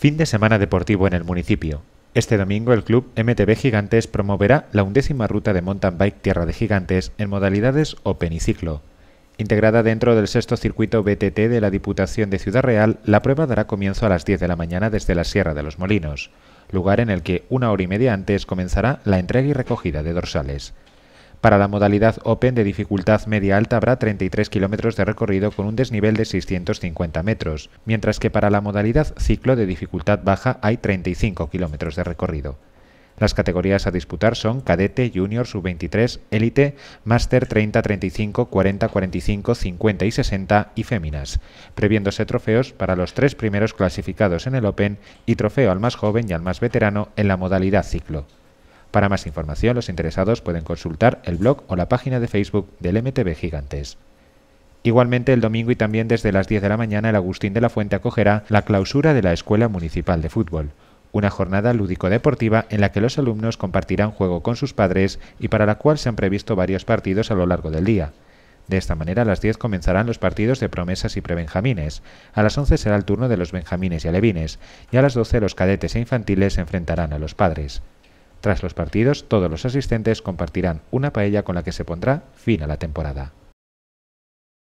Fin de semana deportivo en el municipio. Este domingo el club MTB Gigantes promoverá la undécima ruta de mountain bike Tierra de Gigantes en modalidades Open y Ciclo. Integrada dentro del sexto circuito BTT de la Diputación de Ciudad Real, la prueba dará comienzo a las 10 de la mañana desde la Sierra de los Molinos, lugar en el que una hora y media antes comenzará la entrega y recogida de dorsales. Para la modalidad Open de dificultad media-alta habrá 33 kilómetros de recorrido con un desnivel de 650 metros, mientras que para la modalidad Ciclo de dificultad baja hay 35 kilómetros de recorrido. Las categorías a disputar son cadete, junior, sub-23, élite, máster 30, 35, 40, 45, 50 y 60 y féminas, previéndose trofeos para los tres primeros clasificados en el Open y trofeo al más joven y al más veterano en la modalidad ciclo. Para más información, los interesados pueden consultar el blog o la página de Facebook del MTB Gigantes. Igualmente, el domingo y también desde las 10 de la mañana, el Agustín de la Fuente acogerá la clausura de la Escuela Municipal de Fútbol, una jornada lúdico-deportiva en la que los alumnos compartirán juego con sus padres y para la cual se han previsto varios partidos a lo largo del día. De esta manera, a las 10 comenzarán los partidos de promesas y prebenjamines, a las 11 será el turno de los benjamines y alevines, y a las 12 los cadetes e infantiles se enfrentarán a los padres. Tras los partidos, todos los asistentes compartirán una paella con la que se pondrá fin a la temporada.